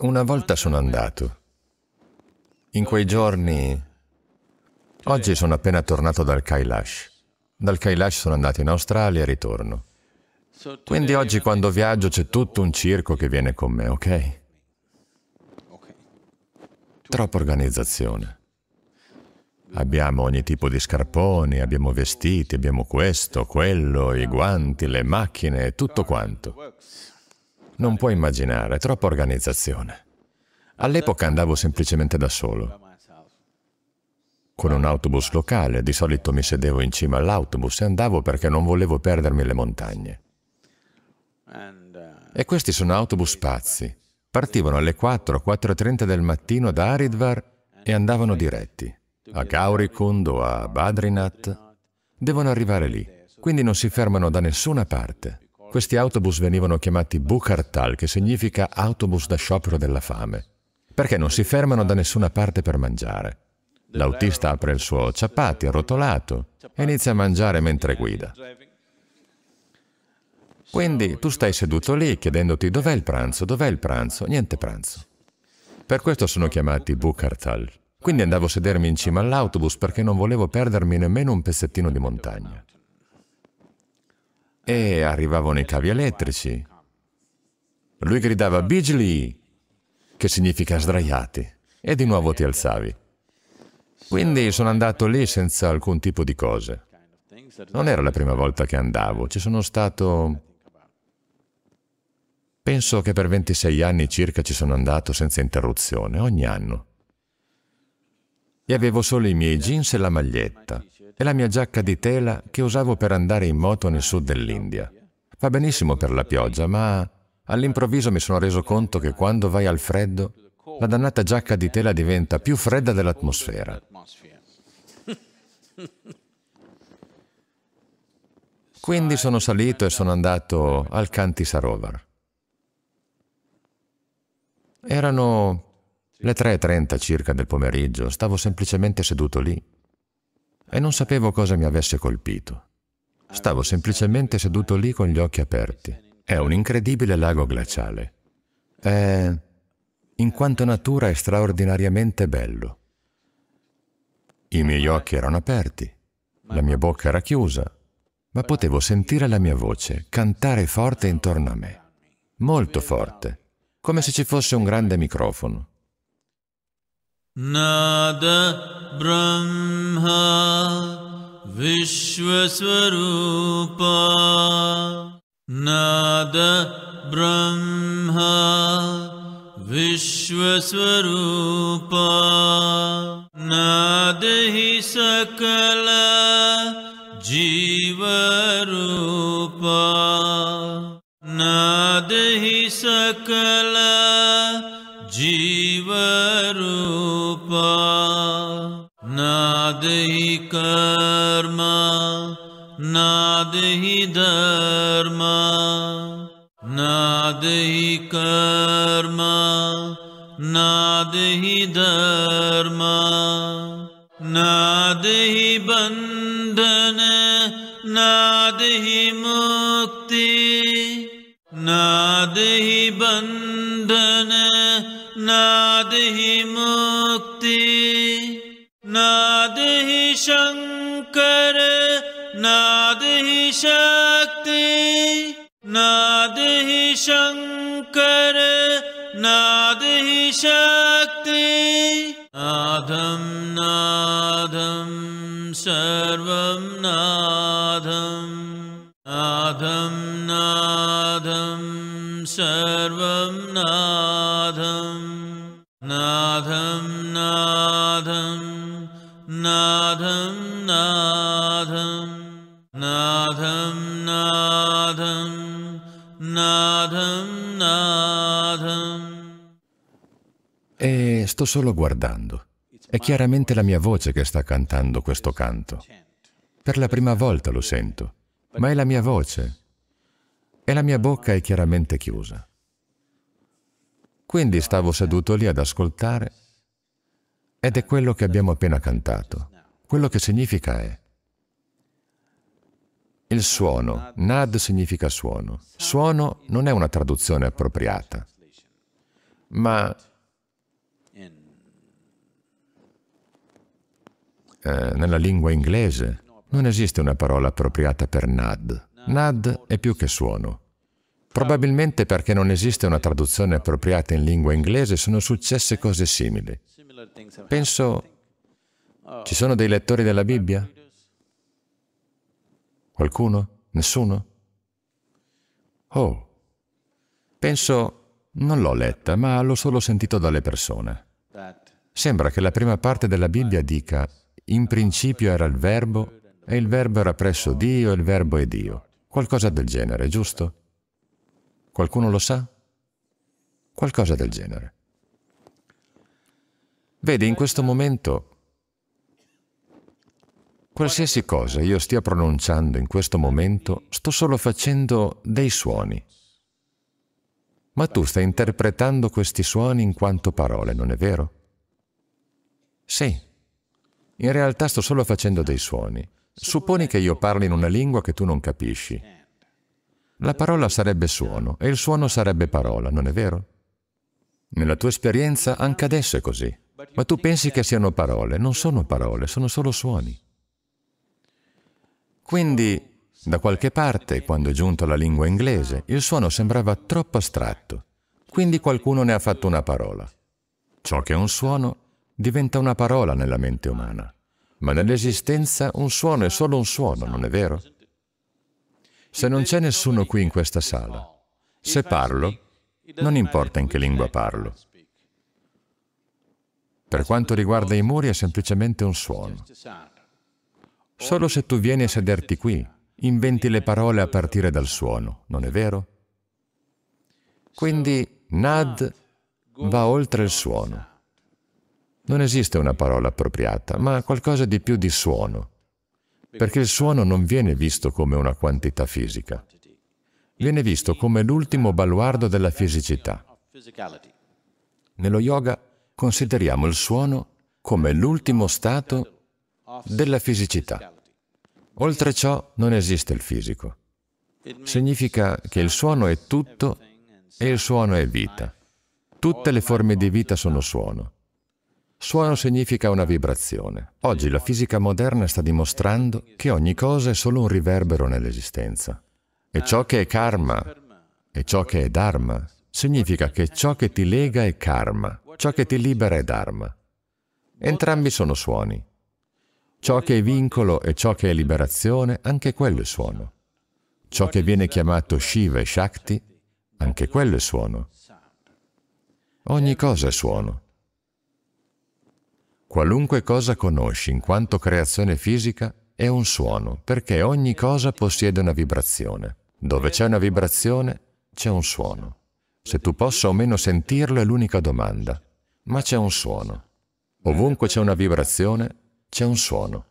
Una volta sono andato. In quei giorni... Oggi sono appena tornato dal Kailash. Dal Kailash sono andato in Australia e ritorno. Quindi oggi quando viaggio c'è tutto un circo che viene con me, ok? Troppa organizzazione. Abbiamo ogni tipo di scarponi, abbiamo vestiti, abbiamo questo, quello, i guanti, le macchine, tutto quanto. Non puoi immaginare, troppa organizzazione. All'epoca andavo semplicemente da solo, con un autobus locale, di solito mi sedevo in cima all'autobus e andavo perché non volevo perdermi le montagne. E questi sono autobus pazzi. Partivano alle 4, 4.30 del mattino da Aridvar e andavano diretti. A Gaurikund o a Badrinath devono arrivare lì, quindi non si fermano da nessuna parte. Questi autobus venivano chiamati Bukartal, che significa autobus da sciopero della fame, perché non si fermano da nessuna parte per mangiare. L'autista apre il suo ciappati arrotolato e inizia a mangiare mentre guida. Quindi tu stai seduto lì chiedendoti dov'è il pranzo, dov'è il pranzo, niente pranzo. Per questo sono chiamati Bukartal. Quindi andavo a sedermi in cima all'autobus perché non volevo perdermi nemmeno un pezzettino di montagna e arrivavano i cavi elettrici. Lui gridava Bijli, che significa sdraiati, e di nuovo ti alzavi. Quindi sono andato lì senza alcun tipo di cose. Non era la prima volta che andavo, ci sono stato... Penso che per 26 anni circa ci sono andato senza interruzione, ogni anno e avevo solo i miei jeans e la maglietta e la mia giacca di tela che usavo per andare in moto nel sud dell'India. Va benissimo per la pioggia, ma all'improvviso mi sono reso conto che quando vai al freddo, la dannata giacca di tela diventa più fredda dell'atmosfera. Quindi sono salito e sono andato al Kanti Sarovar. Erano le 3.30 circa del pomeriggio stavo semplicemente seduto lì e non sapevo cosa mi avesse colpito. Stavo semplicemente seduto lì con gli occhi aperti. È un incredibile lago glaciale. È, in quanto natura, è straordinariamente bello. I miei occhi erano aperti, la mia bocca era chiusa, ma potevo sentire la mia voce cantare forte intorno a me, molto forte, come se ci fosse un grande microfono. नाद ब्रह्मा विश्वस्वरूपा नाद ब्रह्मा विश्वस्वरूपा न नादहि कर्म नादहि धर्म नादहि कर्म नादहि धर्म नादहि बंधन नादहि मोह नाद शक्ति sto solo guardando. È chiaramente la mia voce che sta cantando questo canto. Per la prima volta lo sento, ma è la mia voce e la mia bocca è chiaramente chiusa. Quindi stavo seduto lì ad ascoltare ed è quello che abbiamo appena cantato. Quello che significa è il suono. Nad significa suono. Suono non è una traduzione appropriata, ma eh, nella lingua inglese non esiste una parola appropriata per nad. Nad è più che suono. Probabilmente perché non esiste una traduzione appropriata in lingua inglese sono successe cose simili. Penso, ci sono dei lettori della Bibbia? Qualcuno? Nessuno? Oh, penso, non l'ho letta, ma l'ho solo sentito dalle persone. Sembra che la prima parte della Bibbia dica in principio era il Verbo, e il Verbo era presso Dio, e il Verbo è Dio. Qualcosa del genere, giusto? Qualcuno lo sa? Qualcosa del genere. Vedi, in questo momento, qualsiasi cosa io stia pronunciando in questo momento, sto solo facendo dei suoni. Ma tu stai interpretando questi suoni in quanto parole, non è vero? Sì, in realtà sto solo facendo dei suoni. Supponi che io parli in una lingua che tu non capisci. La parola sarebbe suono e il suono sarebbe parola, non è vero? Nella tua esperienza anche adesso è così. Ma tu pensi che siano parole, non sono parole, sono solo suoni. Quindi, da qualche parte, quando è giunto alla lingua inglese, il suono sembrava troppo astratto. Quindi qualcuno ne ha fatto una parola. Ciò che è un suono diventa una parola nella mente umana, ma nell'esistenza un suono è solo un suono, non è vero? Se non c'è nessuno qui in questa sala, se parlo, non importa in che lingua parlo. Per quanto riguarda i muri è semplicemente un suono. Solo se tu vieni a sederti qui, inventi le parole a partire dal suono, non è vero? Quindi Nad va oltre il suono. Non esiste una parola appropriata, ma qualcosa di più di suono, perché il suono non viene visto come una quantità fisica, viene visto come l'ultimo baluardo della fisicità. Nello yoga consideriamo il suono come l'ultimo stato della fisicità. Oltre ciò non esiste il fisico. Significa che il suono è tutto e il suono è vita. Tutte le forme di vita sono suono. Suono significa una vibrazione. Oggi la fisica moderna sta dimostrando che ogni cosa è solo un riverbero nell'esistenza. E ciò che è karma e ciò che è dharma significa che ciò che ti lega è karma, ciò che ti libera è dharma. Entrambi sono suoni. Ciò che è vincolo e ciò che è liberazione, anche quello è suono. Ciò che viene chiamato Shiva e Shakti, anche quello è suono. Ogni cosa è suono. Qualunque cosa conosci in quanto creazione fisica è un suono, perché ogni cosa possiede una vibrazione. Dove c'è una vibrazione, c'è un suono. Se tu possa o meno sentirlo è l'unica domanda, ma c'è un suono. Ovunque c'è una vibrazione, c'è un suono.